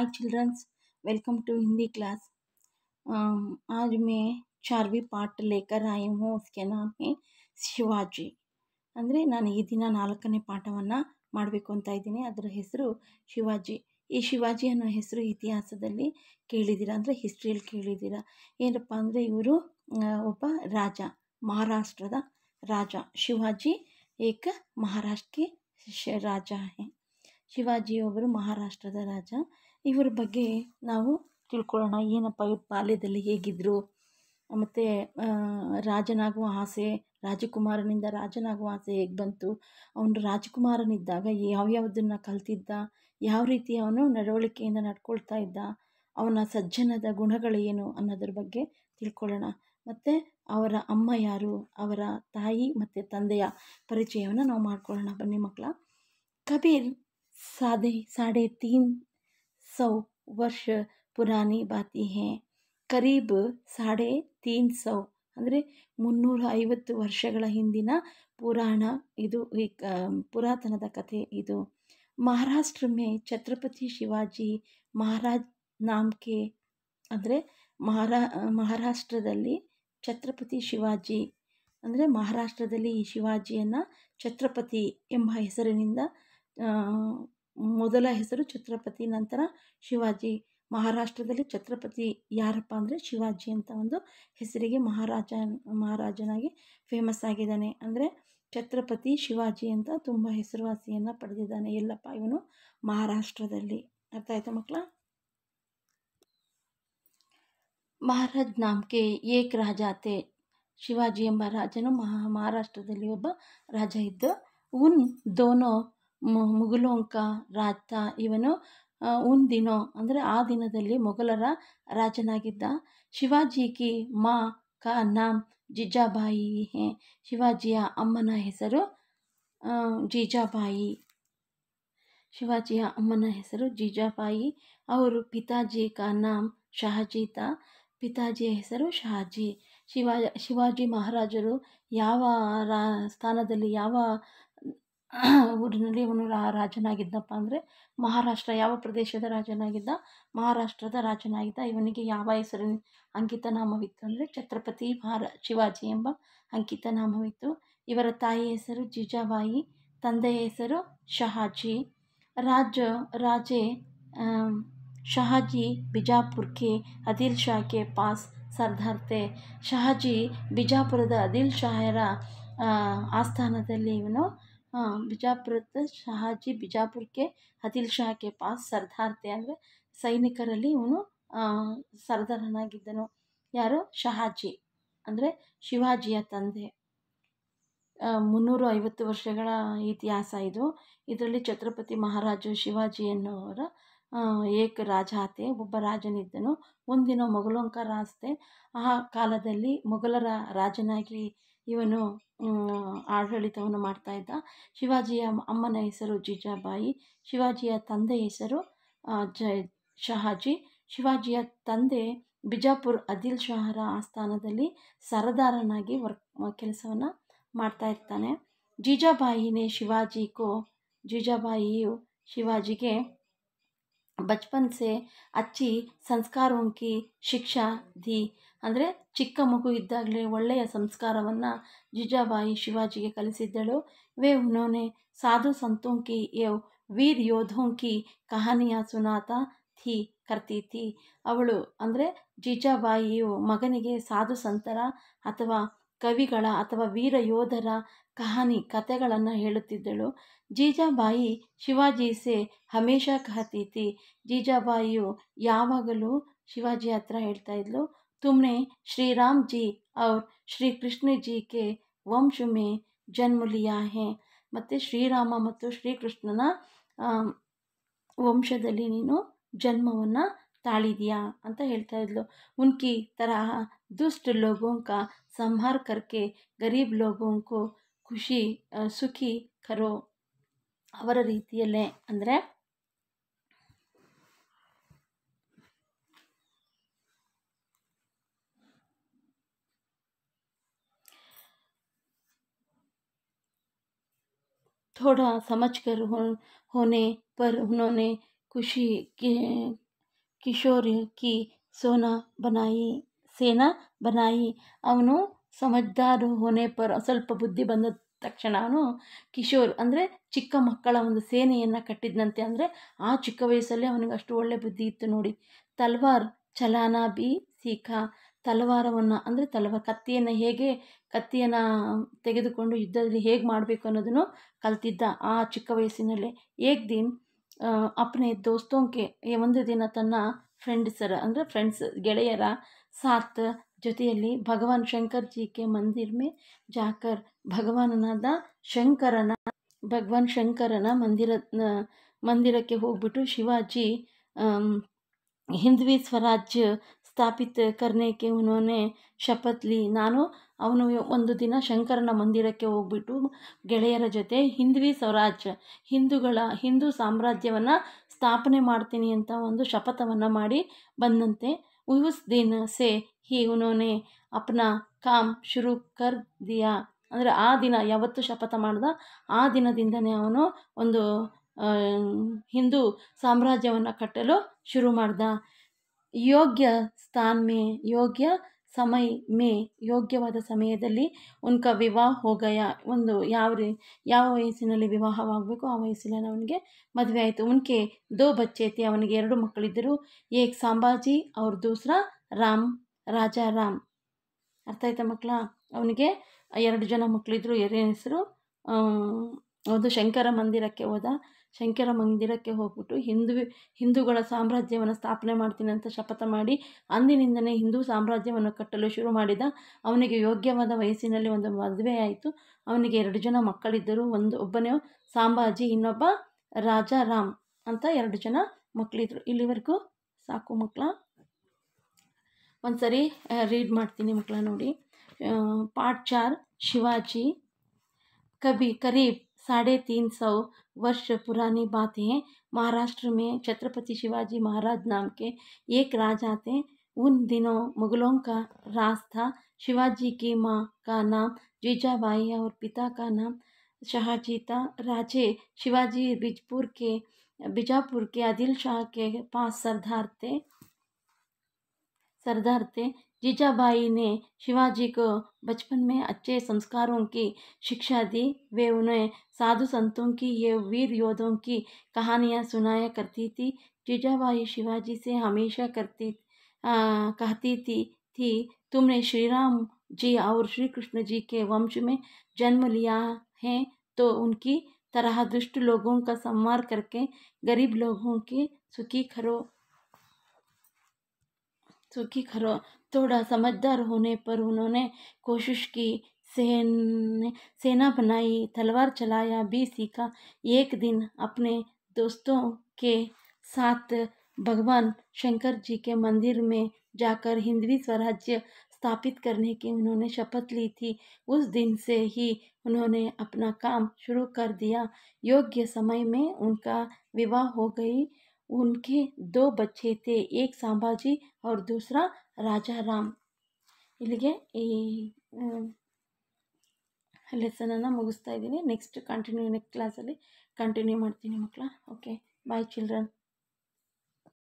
I childrens welcome to Hindi class आज ಮೇ Charvi pot लेकर आई हूँ ಕೆ ನಾಮ್ ಮೇ ಶಿವಾಜಿ ಅಂದರೆ ನಾನು ಈ ದಿನ ನಾಲ್ಕನೇ ಪಾಠವನ್ನು ಮಾಡಬೇಕು ಅಂತ ಇದ್ದೀನಿ ಅದರ ಹೆಸರು ಶಿವಾಜಿ ಈ ಶಿವಾಜಿ ಅನ್ನೋ ಹೆಸರು ಇತಿಹಾಸದಲ್ಲಿ ಕೇಳಿದ್ದೀರಾ ಅಂದರೆ ಹಿಸ್ಟ್ರಿಯಲ್ಲಿ ಕೇಳಿದ್ದೀರಾ ಏನಪ್ಪ ಅಂದರೆ ಇವರು ಒಬ್ಬ ರಾಜ ಮಹಾರಾಷ್ಟ್ರದ ರಾಜ ಶಿವಾಜಿ ಏಕ ಮಹಾರಾಷ್ಟ್ರಕ್ಕೆ ರಾಜ ಶಿವಾಜಿ ಒಬ್ಬರು ಮಹಾರಾಷ್ಟ್ರದ ರಾಜ ಇವರ ಬಗ್ಗೆ ನಾವು ತಿಳ್ಕೊಳ್ಳೋಣ ಏನಪ್ಪ ಇವ್ರ ಬಾಲ್ಯದಲ್ಲಿ ಹೇಗಿದ್ದರು ಮತ್ತು ರಾಜನಾಗುವ ಆಸೆ ರಾಜಕುಮಾರನಿಂದ ರಾಜನಾಗುವ ಆಸೆ ಹೇಗೆ ಬಂತು ಅವನು ರಾಜಕುಮಾರನಿದ್ದಾಗ ಯಾವ್ಯಾವುದನ್ನು ಕಲ್ತಿದ್ದ ಯಾವ ರೀತಿ ಅವನು ನಡವಳಿಕೆಯಿಂದ ನಡ್ಕೊಳ್ತಾ ಇದ್ದ ಅವನ ಸಜ್ಜನದ ಗುಣಗಳೇನು ಅನ್ನೋದ್ರ ಬಗ್ಗೆ ತಿಳ್ಕೊಳ್ಳೋಣ ಮತ್ತು ಅವರ ಅಮ್ಮ ಯಾರು ಅವರ ತಾಯಿ ಮತ್ತು ತಂದೆಯ ಪರಿಚಯವನ್ನು ನಾವು ಮಾಡ್ಕೊಳ್ಳೋಣ ಬನ್ನಿ ಮಕ್ಕಳ ಕಬೀರ್ ಸಾಧೆ ಸಾಡೆ ತೀನ್ सौ ವರ್ಷ ಪುರಾಣಿ बातें हैं ಕರೀಬ್ ಸಾಡೆ ತೀನ್ ಸೌ ಅಂದರೆ ಮುನ್ನೂರ ಐವತ್ತು ವರ್ಷಗಳ ಹಿಂದಿನ ಪುರಾಣ ಇದು ಈ ಪುರಾತನದ ಕಥೆ ಇದು ಮಹಾರಾಷ್ಟ್ರ ಮೇ ಛತ್ರಪತಿ ಶಿವಾಜಿ ಮಹಾರಾಜ್ ನಾಮ್ಕೆ ಅಂದರೆ ಮಹಾರಾ ಮಹಾರಾಷ್ಟ್ರದಲ್ಲಿ ಛತ್ರಪತಿ ಶಿವಾಜಿ ಅಂದರೆ ಮಹಾರಾಷ್ಟ್ರದಲ್ಲಿ ಈ ಶಿವಾಜಿಯನ್ನು ಛತ್ರಪತಿ ಎಂಬ ಹೆಸರಿನಿಂದ ಮೊದಲ ಹೆಸರು ಛತ್ರಪತಿ ನಂತರ ಶಿವಾಜಿ ಮಹಾರಾಷ್ಟ್ರದಲ್ಲಿ ಛತ್ರಪತಿ ಯಾರಪ್ಪ ಅಂದರೆ ಶಿವಾಜಿ ಅಂತ ಒಂದು ಹೆಸರಿಗೆ ಮಹಾರಾಜ ಮಹಾರಾಜನಾಗಿ ಫೇಮಸ್ ಆಗಿದ್ದಾನೆ ಅಂದರೆ ಛತ್ರಪತಿ ಶಿವಾಜಿ ಅಂತ ತುಂಬ ಹೆಸರುವಾಸಿಯನ್ನು ಪಡೆದಿದ್ದಾನೆ ಎಲ್ಲಪ್ಪ ಇವನು ಮಹಾರಾಷ್ಟ್ರದಲ್ಲಿ ಅರ್ಥ ಆಯಿತು ಮಕ್ಕಳ ಮಹಾರಾಜ್ ನಾಮ್ಕೆ ಏಕ್ ರಾಜಾತೆ ಶಿವಾಜಿ ಎಂಬ ರಾಜನು ಮಹಾ ಮಹಾರಾಷ್ಟ್ರದಲ್ಲಿ ಒಬ್ಬ ರಾಜ ಇದ್ದ ಉನ್ ದೋನೋ ಮುಗುಲೋಂಕ ರಾಜ ಇವನು ಉಂದಿನೋ ಅಂದರೆ ಆ ದಿನದಲ್ಲಿ ಮೊಘಲರ ರಾಜನಾಗಿದ್ದ ಕಿ ಮಾ ಕ ನಾಮ್ ಜಿಜಾಬಾಯಿ ಹೇ ಶಿವಾಜಿಯ ಅಮ್ಮನ ಹೆಸರು ಜೀಜಾಬಾಯಿ ಶಿವಾಜಿಯ ಅಮ್ಮನ ಹೆಸರು ಜೀಜಾಬಾಯಿ ಅವರು ಪಿತಾಜಿ ಕಾ ನಾಮ್ ಶಹಜೀತ ಪಿತಾಜಿಯ ಹೆಸರು ಶಹಾಜಿ ಶಿವ ಶಿವಾಜಿ ಮಹಾರಾಜರು ಯಾವ ರಾ ಸ್ಥಾನದಲ್ಲಿ ಯಾವ ಊರಿನಲ್ಲಿ ಇವನು ರಾಜನಾಗಿದ್ದಪ್ಪ ಅಂದರೆ ಮಹಾರಾಷ್ಟ್ರ ಯಾವ ಪ್ರದೇಶದ ರಾಜನಾಗಿದ್ದ ಮಹಾರಾಷ್ಟ್ರದ ರಾಜನಾಗಿದ್ದ ಇವನಿಗೆ ಯಾವ ಹೆಸರಿನ ಅಂಕಿತ ನಾಮವಿತ್ತು ಅಂದರೆ ಛತ್ರಪತಿ ಮಹಾರ ಶಿವಾಜಿ ಎಂಬ ಅಂಕಿತ ಇವರ ತಾಯಿ ಹೆಸರು ಜಿಜಾಬಾಯಿ ತಂದೆಯ ಹೆಸರು ಶಹಾಜಿ ರಾಜ ರಾಜೆ ಶಹಾಜಿ ಬಿಜಾಪುರ್ಕೆ ಅದಿಲ್ ಶಾಖೆ ಪಾಸ್ ಸರ್ದಾರ್ತೆ ಶಹಾಜಿ ಬಿಜಾಪುರದ ಅದಿಲ್ ಶಾಹರ ಆಸ್ಥಾನದಲ್ಲಿ ಇವನು ಬಿಜಾಪುರದ ಶಹಾಜಿ ಬಿಜಾಪುರಕ್ಕೆ ಅದಿಲ್ ಶಾ ಕೆ ಪಾಸ್ ಸರ್ದಾರ್ತೆ ಅಂದರೆ ಸೈನಿಕರಲ್ಲಿ ಇವನು ಸರ್ದಾರನಾಗಿದ್ದನು ಯಾರು ಶಹಾಜಿ ಅಂದರೆ ಶಿವಾಜಿಯ ತಂದೆ ಮುನ್ನೂರು ಐವತ್ತು ವರ್ಷಗಳ ಇತಿಹಾಸ ಇದು ಇದರಲ್ಲಿ ಛತ್ರಪತಿ ಮಹಾರಾಜ ಶಿವಾಜಿ ಎನ್ನುವರ ಏಕ ರಾಜಾತೆ ಒಬ್ಬ ರಾಜನಿದ್ದನು ಒಂದಿನ ಮೊಘಲೊಂಕ ರಾಸ್ತೆ ಆ ಕಾಲದಲ್ಲಿ ಮೊಘಲರ ರಾಜನಾಗಿ ಇವನು ಆಡಳಿತವನ್ನು ಇದ್ದ ಶಿವಾಜಿಯ ಅಮ್ಮನ ಹೆಸರು ಜಿಜಾಬಾಯಿ ಶಿವಾಜಿಯ ತಂದೆಯ ಹೆಸರು ಜ ಶಹಾಜಿ ಶಿವಾಜಿಯ ತಂದೆ ಬಿಜಾಪುರ್ ಅದಿಲ್ ಶಹರ ಆಸ್ಥಾನದಲ್ಲಿ ಸರದಾರನಾಗಿ ವರ್ಕ್ ಕೆಲಸವನ್ನು ಇರ್ತಾನೆ ಜೀಜಾಬಾಯಿನೇ ಶಿವಾಜಿಗೂ ಜೀಜಾಬಾಯಿಯು ಶಿವಾಜಿಗೆ ಬಚ್ಪನ್ಸೆ ಹಚ್ಚಿ ಅಚ್ಚಿ ಸಂಸ್ಕಾರೋಂಕಿ ಶಿಕ್ಷಾ ದಿ ಅಂದರೆ ಚಿಕ್ಕ ಮಗು ಇದ್ದಾಗಲೇ ಒಳ್ಳೆಯ ಸಂಸ್ಕಾರವನ್ನು ಜಿಜಾಬಾಯಿ ಶಿವಾಜಿಗೆ ಕಲಿಸಿದ್ದಳು ವೇ ಉನೋನೆ ಸಾಧು ಸಂತೋಂಕಿ ಏವ್ ವೀರ್ ಯೋಧೋಂಕಿ ಕಹಾನಿಯ ಸುನಾತ ಥಿ ಕರ್ತೀತಿ ಅವಳು ಅಂದರೆ ಜೀಜಾಬಾಯಿಯು ಮಗನಿಗೆ ಸಾಧು ಸಂತರ ಅಥವಾ ಕವಿಗಳ ಅಥವಾ ವೀರ ಯೋಧರ ಕಹಾನಿ ಕಥೆಗಳನ್ನು ಹೇಳುತ್ತಿದ್ದಳು ಜೀಜಾಬಾಯಿ ಶಿವಾಜಿ ಸೆ ಹಮೇಶ ಕಹತೀತಿ ಜೀಜಾಬಾಯಿಯು ಯಾವಾಗಲೂ ಶಿವಾಜಿ ಹತ್ರ ಹೇಳ್ತಾ ಇದ್ಲು तुमने श्री राम जी और श्री कृष्ण जी के वंश में जन्म लिया है ಮತ್ತು ಶ್ರೀರಾಮ ಮತ್ತು ಶ್ರೀಕೃಷ್ಣನ ವಂಶದಲ್ಲಿ ನೀನು ಜನ್ಮವನ್ನು ताड़िया ಅಂತ ಹೇಳ್ತಾ ಇದ್ಲು उनकी तरह दुष्ट लोगों का संहार करके गरीब लोगों को ಖುಷಿ ಸುಖಿ ಕರೋ ಅವರ ರೀತಿಯಲ್ಲೇ ಅಂದರೆ थोड़ा समझ ಹೊಣೆ होने पर उन्होंने खुशी ಕಿಶೋರ್ ಕಿ ಸೋನಾ ಬನಾಯಿ ಸೇನಾ ಬನಾಯಿ ಅವನು ಸಮಜ್ದಾರು ಹೊಣೆ ಪರ್ ಸ್ವಲ್ಪ ಬುದ್ಧಿ ಬಂದ ತಕ್ಷಣ ಅವನು ಕಿಶೋರ್ ಅಂದರೆ ಚಿಕ್ಕ ಮಕ್ಕಳ ಒಂದು ಸೇನೆಯನ್ನು ಕಟ್ಟಿದ್ದಂತೆ ಅಂದರೆ ಆ ಚಿಕ್ಕ ವಯಸ್ಸಲ್ಲೇ ಅವನಿಗೆ ಅಷ್ಟು ಒಳ್ಳೆ ಬುದ್ಧಿ ಇತ್ತು ನೋಡಿ ತಲ್ವಾರ್ ಚಲಾನಾ ಬಿ ಸೀಖಾ ತಲವಾರವನ್ನು ಅಂದರೆ ತಲವಾರ ಕತ್ತಿಯನ್ನು ಹೇಗೆ ಕತ್ತಿಯನ್ನು ತೆಗೆದುಕೊಂಡು ಯುದ್ಧದಲ್ಲಿ ಹೇಗೆ ಮಾಡಬೇಕು ಅನ್ನೋದನ್ನು ಕಲಿತಿದ್ದ ಆ ಚಿಕ್ಕ ವಯಸ್ಸಿನಲ್ಲೇ ಏಕ್ ದಿನ ಅಪ್ನೆ ದೋಸ್ತೋಂಕೆ ಒಂದು ದಿನ ತನ್ನ ಫ್ರೆಂಡ್ಸರ ಅಂದರೆ ಫ್ರೆಂಡ್ಸ್ ಗೆಳೆಯರ ಸಾಥ್ ಜೊತೆಯಲ್ಲಿ ಭಗವಾನ್ ಶಂಕರ್ ಜಿ ಕೆ ಮಂದಿರ್ ಮೇ ಜಾಕರ್ ಭಗವಾನನಾದ ಶಂಕರನ ಭಗವಾನ್ ಶಂಕರನ ಮಂದಿರ ಮಂದಿರಕ್ಕೆ ಹೋಗ್ಬಿಟ್ಟು ಶಿವಾಜಿ ಹಿಂದ್ವಿ ಸ್ವರಾಜ್ಯ ಸ್ಥಾಪಿತ ಕರ್ನೇಕೆ ಉನ್ಹೋನೆ ಶಪಥ್ಲಿ ನಾನು ಅವನು ಒಂದು ದಿನ ಶಂಕರನ ಮಂದಿರಕ್ಕೆ ಹೋಗ್ಬಿಟ್ಟು ಗೆಳೆಯರ ಜೊತೆ ಹಿಂದ್ವಿ ಸ್ವರಾಜ್ ಹಿಂದೂಗಳ ಹಿಂದೂ ಸಾಮ್ರಾಜ್ಯವನ್ನು ಸ್ಥಾಪನೆ ಮಾಡ್ತೀನಿ ಅಂತ ಒಂದು ಶಪಥವನ್ನು ಮಾಡಿ ಬಂದಂತೆ ಉಸ್ ದಿನ ಸೆ ಹಿ ಉನೋನೆ ಅಪ್ನ ಕಾಮ್ ಶುರು ಕರ್ ದಿಯಾ ಅಂದರೆ ಆ ದಿನ ಯಾವತ್ತು ಶಪಥ ಮಾಡ್ದ ಆ ದಿನದಿಂದನೇ ಅವನು ಒಂದು ಹಿಂದೂ ಸಾಮ್ರಾಜ್ಯವನ್ನು ಕಟ್ಟಲು ಶುರು ಮಾಡ್ದ ಯೋಗ್ಯ ಸ್ಥಾನ ಮೇ ಯೋಗ್ಯ ಸಮಯ ಮೇ ಯೋಗ್ಯವಾದ ಸಮಯದಲ್ಲಿ ಉನ್ಕ ವಿವಾಹ ಹೋಗಯ ಒಂದು ಯಾವ ರೀ ಯಾವ ವಯಸ್ಸಿನಲ್ಲಿ ವಿವಾಹವಾಗಬೇಕು ಆ ವಯಸ್ಸಿನಲ್ಲಿ ಅವನಿಗೆ ಮದುವೆ ಆಯಿತು ಉನ್ಕೆ ದೋ ಬಚ್ಚೇತಿ ಅವನಿಗೆ ಎರಡು ಮಕ್ಕಳಿದ್ದರು ಏಕ್ ಸಂಭಾಜಿ ಅವ್ರ ದೂಸ್ರ ರಾಮ್ ರಾಜ ರಾಮ್ ಅರ್ಥ ಆಯ್ತಾ ಮಕ್ಕಳ ಅವನಿಗೆ ಎರಡು ಜನ ಮಕ್ಕಳಿದ್ರು ಎರಡನೇ ಹೆಸರು ಒಂದು ಶಂಕರ ಮಂದಿರಕ್ಕೆ ಹೋದ ಶಂಕರ ಮಂದಿರಕ್ಕೆ ಹೋಗ್ಬಿಟ್ಟು ಹಿಂದೂ ಹಿಂದೂಗಳ ಸಾಮ್ರಾಜ್ಯವನ್ನು ಸ್ಥಾಪನೆ ಮಾಡ್ತೀನಿ ಅಂತ ಶಪಥ ಮಾಡಿ ಅಂದಿನಿಂದಲೇ ಹಿಂದೂ ಸಾಮ್ರಾಜ್ಯವನ್ನು ಕಟ್ಟಲು ಶುರು ಮಾಡಿದ ಅವನಿಗೆ ಯೋಗ್ಯವಾದ ವಯಸ್ಸಿನಲ್ಲಿ ಒಂದು ಮದುವೆ ಆಯಿತು ಅವನಿಗೆ ಎರಡು ಜನ ಮಕ್ಕಳಿದ್ದರು ಒಂದು ಒಬ್ಬನೇ ಸಾಂಬಾಜಿ ಇನ್ನೊಬ್ಬ ರಾಜಾರಾಮ್ ಅಂತ ಎರಡು ಜನ ಮಕ್ಕಳಿದ್ರು ಇಲ್ಲಿವರೆಗೂ ಸಾಕು ಮಕ್ಕಳ ಒಂದ್ಸರಿ ರೀಡ್ ಮಾಡ್ತೀನಿ ಮಕ್ಕಳ ನೋಡಿ ಪಾಟ್ಚಾರ್ ಶಿವಾಜಿ ಕಬಿ ಕರೀಬ್ साढ़े तीन सौ वर्ष पुरानी बात है महाराष्ट्र में छत्रपति शिवाजी महाराज नाम के एक राजा थे उन दिनों मुगलों का राज था शिवाजी की माँ का नाम जीजाबाई और पिता का नाम शाहजी था राजे शिवाजी बीजपुर के बीजापुर के आदिल शाह के पास सरदार थे सरदार थे जीजाबाई ने शिवाजी को बचपन में अच्छे संस्कारों की शिक्षा दी वे उन्हें साधु संतों की ये वीर योद्धों की कहानियाँ सुनाया करती थी जीजाबाई शिवाजी से हमेशा करती आ, कहती थी थी तुमने श्री राम जी और श्री कृष्ण जी के वंश में जन्म लिया है तो उनकी तरह दुष्ट लोगों का सम्मान करके गरीब लोगों के सुखी खरो सुखी खरो थोड़ा समझदार होने पर उन्होंने कोशिश की सेन सेना बनाई तलवार चलाया भी सीखा एक दिन अपने दोस्तों के साथ भगवान शंकर जी के मंदिर में जाकर हिंदवी स्वराज्य स्थापित करने की उन्होंने शपथ ली थी उस दिन से ही उन्होंने अपना काम शुरू कर दिया योग्य समय में उनका विवाह हो गई उनके दो बच्चे थे एक संभाजी और दूसरा राजा राम ಇಲ್ಲಿಗೆ ಈ लेसन ಅನ್ನು ಮುಗಿಸುತ್ತಾ ಇದ್ದೀನಿ ನೆಕ್ಸ್ಟ್ ಕಂಟಿನ್ಯೂ ನೆಕ್ಸ್ಟ್ ಕ್ಲಾಸ್ ಅಲ್ಲಿ ಕಂಟಿನ್ಯೂ ಮಾಡುತ್ತೀನಿ ಮಕ್ಕಳ ಓಕೆ ಬೈ चिल्ड्रन